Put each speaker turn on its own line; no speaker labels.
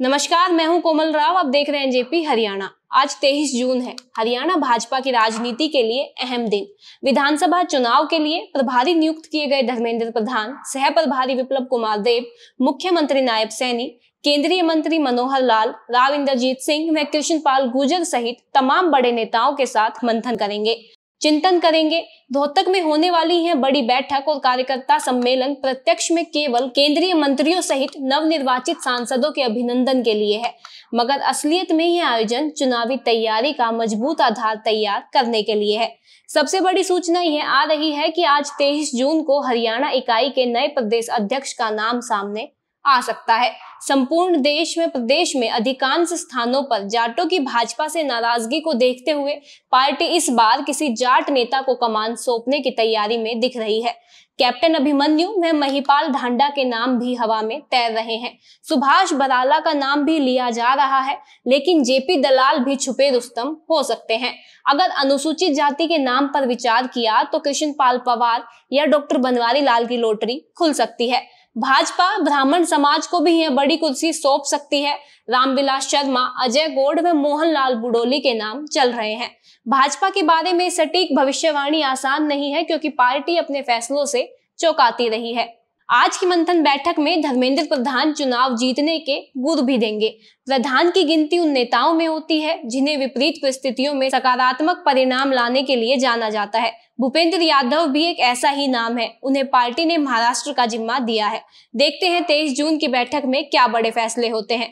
नमस्कार मैं हूं कोमल राव आप देख रहे हैं जेपी हरियाणा आज 23 जून है हरियाणा भाजपा की राजनीति के लिए अहम दिन विधानसभा चुनाव के लिए प्रभारी नियुक्त किए गए धर्मेंद्र प्रधान सह प्रभारी विप्लव कुमार देव मुख्यमंत्री नायब सैनी केंद्रीय मंत्री मनोहर लाल राव इंद्रजीत सिंह व कृष्ण पाल गुर्जर सहित तमाम बड़े नेताओं के साथ मंथन करेंगे चिंतन करेंगे रोहतक में होने वाली है बड़ी बैठक और कार्यकर्ता सम्मेलन प्रत्यक्ष में केवल केंद्रीय मंत्रियों सहित नव निर्वाचित सांसदों के अभिनंदन के लिए है मगर असलियत में यह आयोजन चुनावी तैयारी का मजबूत आधार तैयार करने के लिए है सबसे बड़ी सूचना यह आ रही है कि आज 23 जून को हरियाणा इकाई के नए प्रदेश अध्यक्ष का नाम सामने आ सकता है संपूर्ण देश में प्रदेश में अधिकांश स्थानों पर जाटों की भाजपा से नाराजगी को देखते हुए पार्टी इस बार किसी जाट नेता को कमान सौंपने की तैयारी में दिख रही है कैप्टन अभिमन्यु में महिपाल ढांडा के नाम भी हवा में तैर रहे हैं सुभाष बराला का नाम भी लिया जा रहा है लेकिन जेपी दलाल भी छुपे रुस्तम हो सकते हैं अगर अनुसूचित जाति के नाम पर विचार किया तो कृष्ण पाल पवार या डॉक्टर बनवारी लाल की लोटरी खुल सकती है भाजपा ब्राह्मण समाज को भी यह बड़ी कुर्सी सौंप सकती है रामविलास शर्मा अजय गोड व मोहनलाल बुडोली के नाम चल रहे हैं भाजपा के बारे में सटीक भविष्यवाणी आसान नहीं है क्योंकि पार्टी अपने फैसलों से चौंकाती रही है आज की मंथन बैठक में धर्मेंद्र प्रधान चुनाव जीतने के गुर भी देंगे प्रधान की गिनती उन नेताओं में होती है जिन्हें विपरीत परिस्थितियों में सकारात्मक परिणाम लाने के लिए जाना जाता है भूपेंद्र यादव भी एक ऐसा ही नाम है उन्हें पार्टी ने महाराष्ट्र का जिम्मा दिया है देखते हैं तेईस जून की बैठक में क्या बड़े फैसले होते हैं